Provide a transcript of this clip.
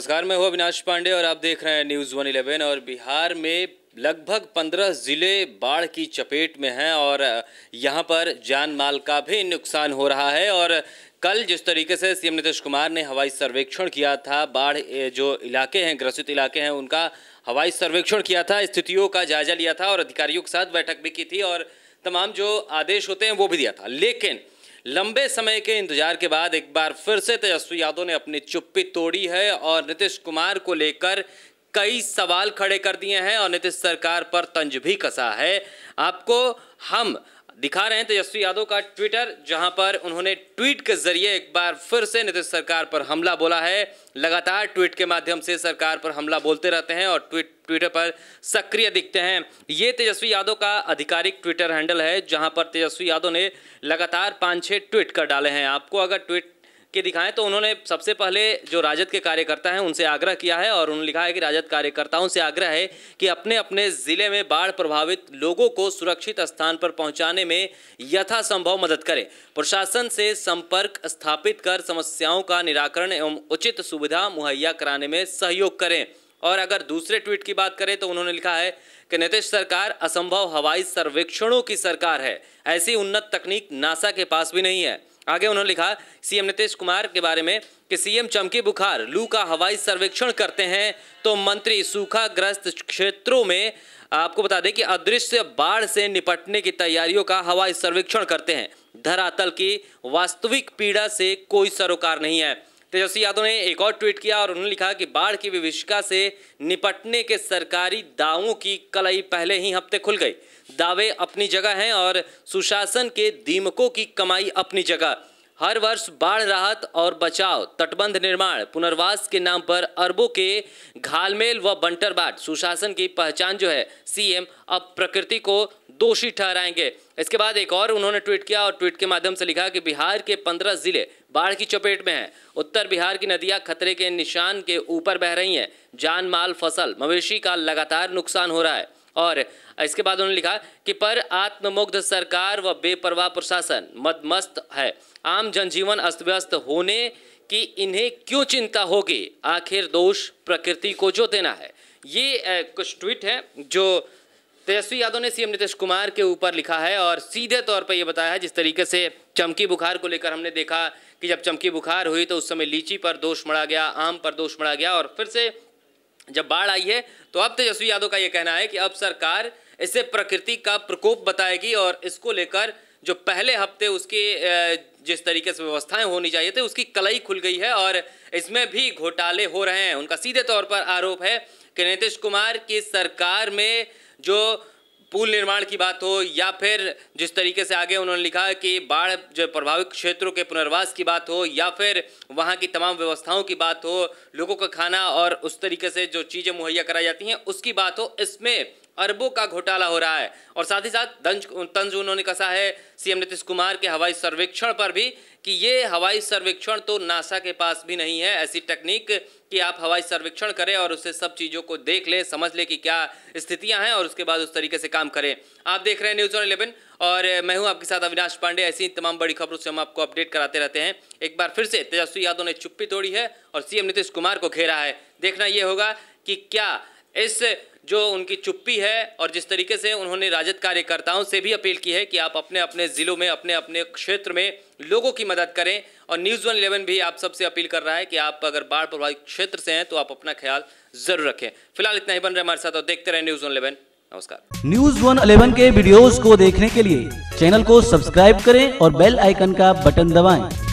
नमस्कार मैं हूं अविनाश पांडे और आप देख रहे हैं न्यूज़ वन इलेवन और बिहार में लगभग पंद्रह ज़िले बाढ़ की चपेट में हैं और यहां पर जान माल का भी नुकसान हो रहा है और कल जिस तरीके से सीएम नीतीश कुमार ने हवाई सर्वेक्षण किया था बाढ़ जो इलाके हैं ग्रसित इलाके हैं उनका हवाई सर्वेक्षण किया था स्थितियों का जायजा लिया था और अधिकारियों के साथ बैठक भी की थी और तमाम जो आदेश होते हैं वो भी दिया था लेकिन लंबे समय के इंतजार के बाद एक बार फिर से तेजस्वी यादव ने अपनी चुप्पी तोड़ी है और नीतीश कुमार को लेकर कई सवाल खड़े कर दिए हैं और नीतीश सरकार पर तंज भी कसा है आपको हम दिखा रहे हैं तेजस्वी यादव का ट्विटर जहां पर उन्होंने ट्वीट के जरिए एक बार फिर से नीतीश सरकार पर हमला बोला है लगातार ट्वीट के माध्यम से सरकार पर हमला बोलते रहते हैं और ट्वीट ट्विटर पर सक्रिय दिखते हैं ये तेजस्वी यादव का आधिकारिक ट्विटर हैंडल है जहां पर तेजस्वी यादव ने लगातार पाँच छः ट्वीट कर डाले हैं आपको अगर ट्वीट के दिखाएं तो उन्होंने सबसे पहले जो राजद के कार्यकर्ता हैं उनसे आग्रह किया है और उन्होंने लिखा है कि राजद कार्यकर्ताओं से आग्रह है कि अपने अपने ज़िले में बाढ़ प्रभावित लोगों को सुरक्षित स्थान पर पहुंचाने में यथासंभव मदद करें प्रशासन से संपर्क स्थापित कर समस्याओं का निराकरण एवं उचित सुविधा मुहैया कराने में सहयोग करें और अगर दूसरे ट्वीट की बात करें तो उन्होंने लिखा है कि नीतीश सरकार असंभव हवाई सर्वेक्षणों की सरकार है ऐसी उन्नत तकनीक नासा के पास भी नहीं है आगे उन्होंने लिखा सीएम नीतीश कुमार के बारे में कि सीएम चमकी बुखार लू का हवाई सर्वेक्षण करते हैं तो मंत्री सूखाग्रस्त क्षेत्रों में आपको बता दें कि अदृश्य बाढ़ से निपटने की तैयारियों का हवाई सर्वेक्षण करते हैं धरातल की वास्तविक पीड़ा से कोई सरोकार नहीं है तेजस्वी यादव ने एक और ट्वीट किया और उन्होंने लिखा कि बाढ़ की विभिषिका से निपटने के सरकारी दावों की कलाई पहले ही हफ्ते खुल गई दावे अपनी जगह हैं और सुशासन के दीमकों की कमाई अपनी जगह हर वर्ष बाढ़ राहत और बचाव तटबंध निर्माण पुनर्वास के नाम पर अरबों के घालमेल व बंटरबाट सुशासन की पहचान जो है सीएम अब प्रकृति को दोषी ठहराएंगे इसके बाद एक और उन्होंने ट्वीट किया और ट्वीट के माध्यम से लिखा कि बिहार के पंद्रह जिले बाढ़ की चपेट में हैं उत्तर बिहार की नदियां खतरे के निशान के ऊपर बह रही हैं जान माल फसल मवेशी का लगातार नुकसान हो रहा है और इसके बाद उन्होंने लिखा कि पर आत्ममुग्ध सरकार व बेपरवाह प्रशासन मदमस्त है आम जनजीवन अस्त व्यस्त होने कि इन्हें क्यों चिंता होगी आखिर दोष प्रकृति को जो देना है ये कुछ ट्वीट हैं जो तेजस्वी तो यादव ने सीएम नीतीश कुमार के ऊपर लिखा है और सीधे तौर पर यह बताया है जिस तरीके से चमकी बुखार को लेकर हमने देखा कि जब चमकी बुखार हुई तो उस समय लीची पर दोष मड़ा गया आम पर दोष मड़ा गया और फिर से जब बाढ़ आई है तो अब तेजस्वी तो यादव का यह कहना है कि अब सरकार इसे प्रकृति का प्रकोप बताएगी और इसको लेकर जो पहले हफ्ते उसके जिस तरीके से व्यवस्थाएं होनी चाहिए थी उसकी कलई खुल गई है और इसमें भी घोटाले हो रहे हैं उनका सीधे तौर पर आरोप है कि नीतीश कुमार की सरकार में जो पुल निर्माण की बात हो या फिर जिस तरीके से आगे उन्होंने लिखा है कि बाढ़ जो प्रभावित क्षेत्रों के पुनर्वास की बात हो या फिर वहाँ की तमाम व्यवस्थाओं की बात हो लोगों का खाना और उस तरीके से जो चीज़ें मुहैया कराई जाती हैं उसकी बात हो इसमें अरबों का घोटाला हो रहा है और साथ ही साथ दंज तंज उन्होंने कसा है सीएम नीतीश कुमार के हवाई सर्वेक्षण पर भी कि ये हवाई सर्वेक्षण तो नासा के पास भी नहीं है ऐसी टेक्निक कि आप हवाई सर्वेक्षण करें और उससे सब चीज़ों को देख लें समझ लें कि क्या स्थितियां हैं और उसके बाद उस तरीके से काम करें आप देख रहे हैं न्यूज़ ऑन इलेवन और मैं हूं आपके साथ अविनाश पांडे ऐसी तमाम बड़ी खबरों से हम आपको अपडेट कराते रहते हैं एक बार फिर से तेजस्वी यादव ने चुप्पी तोड़ी है और सीएम नीतीश कुमार को घेरा है देखना ये होगा कि क्या इस जो उनकी चुप्पी है और जिस तरीके से उन्होंने राजद कार्यकर्ताओं से भी अपील की है कि आप अपने अपने ज़िलों में अपने अपने क्षेत्र में लोगों की मदद करें और न्यूज़ वन इलेवन भी आप सबसे अपील कर रहा है कि आप अगर बाढ़ प्रभावित क्षेत्र से हैं तो आप अपना ख्याल जरूर रखें फिलहाल इतना ही बन रहे हमारे साथ और देखते रहे न्यूज़ वन इलेवन नमस्कार न्यूज़ वन इलेवन के वीडियोज को देखने के लिए चैनल को सब्सक्राइब करें और बेल आइकन का बटन दबाएं।